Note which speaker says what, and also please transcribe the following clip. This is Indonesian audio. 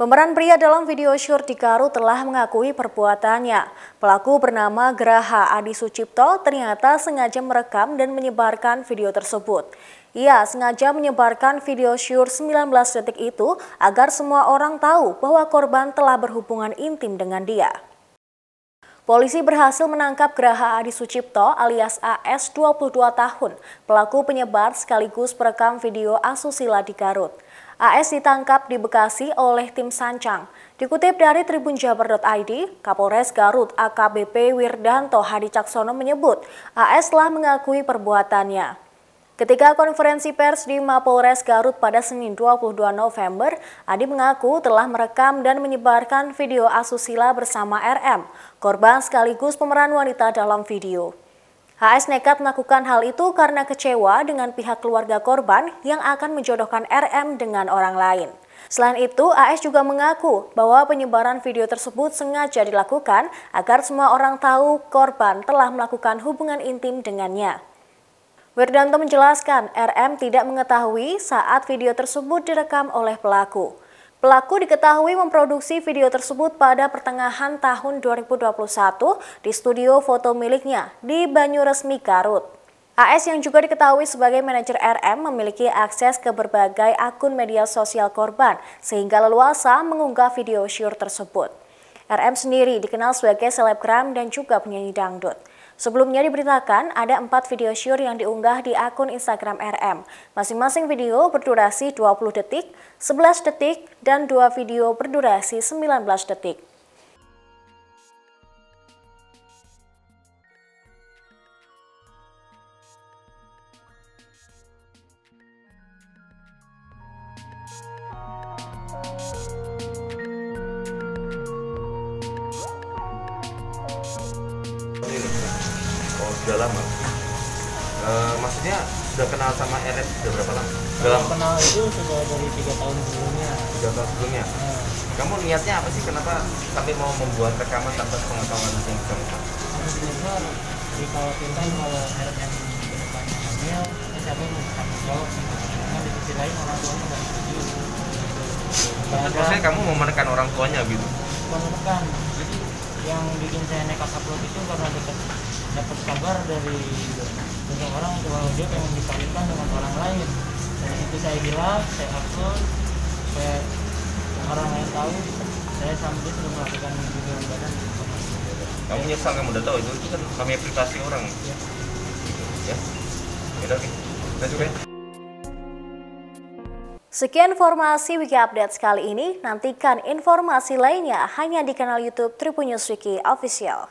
Speaker 1: Pemeran pria dalam video syur di Karu telah mengakui perbuatannya. Pelaku bernama Geraha Adi Sucipto ternyata sengaja merekam dan menyebarkan video tersebut. Ia sengaja menyebarkan video syur 19 detik itu agar semua orang tahu bahwa korban telah berhubungan intim dengan dia. Polisi berhasil menangkap Geraha Adi Sucipto alias AS 22 tahun, pelaku penyebar sekaligus perekam video asusila di Garut. AS ditangkap di Bekasi oleh tim Sancang. Dikutip dari tribunjabar.id, Kapolres Garut AKBP Wirdanto Hadi Caksono menyebut AS telah mengakui perbuatannya. Ketika konferensi pers di Mapolres Garut pada Senin 22 November, Adi mengaku telah merekam dan menyebarkan video asusila bersama RM, korban sekaligus pemeran wanita dalam video. HS nekat melakukan hal itu karena kecewa dengan pihak keluarga korban yang akan menjodohkan RM dengan orang lain. Selain itu, AS juga mengaku bahwa penyebaran video tersebut sengaja dilakukan agar semua orang tahu korban telah melakukan hubungan intim dengannya. Wirdanto menjelaskan, RM tidak mengetahui saat video tersebut direkam oleh pelaku. Pelaku diketahui memproduksi video tersebut pada pertengahan tahun 2021 di studio foto miliknya di Banyuresmi Garut. AS yang juga diketahui sebagai manajer RM memiliki akses ke berbagai akun media sosial korban sehingga leluasa mengunggah video syur tersebut. RM sendiri dikenal sebagai selebgram dan juga penyanyi dangdut. Sebelumnya diberitakan ada empat video syur yang diunggah di akun Instagram RM. Masing-masing video berdurasi 20 detik, 11 detik, dan dua video berdurasi 19 detik.
Speaker 2: oh, sudah lama uh, maksudnya sudah kenal sama Eret sudah berapa lama? Dalam kenal itu sudah dari tiga tahun sebelumnya. Tiga tahun sebelumnya. Hmm. Kamu niatnya apa sih? Kenapa sampai mau membuat rekaman tanpa pengetahuan yang kamu tahu? Sebenarnya dikhawatirkan kalau kan Eret yang banyak hamil, terus siapa yang gitu. lain orang tuanya setuju. maksudnya kamu mau menekan orang tuanya gitu? menekan, Jadi yang bikin saya nekat upload itu karena dekat dapat kabar dari seseorang kalau dia pengen dikawinkan dengan orang lain dari itu saya bilang saya upload saya orang lain tahu saya sambil sudah melakukan juga badan kamu nyesal kamu udah tahu itu, itu kan kami privasi orang ya ya kita ya, oke kita juga
Speaker 1: Sekian informasi Wiki Update kali ini. Nantikan informasi lainnya hanya di kanal YouTube Tribun News Wiki Official.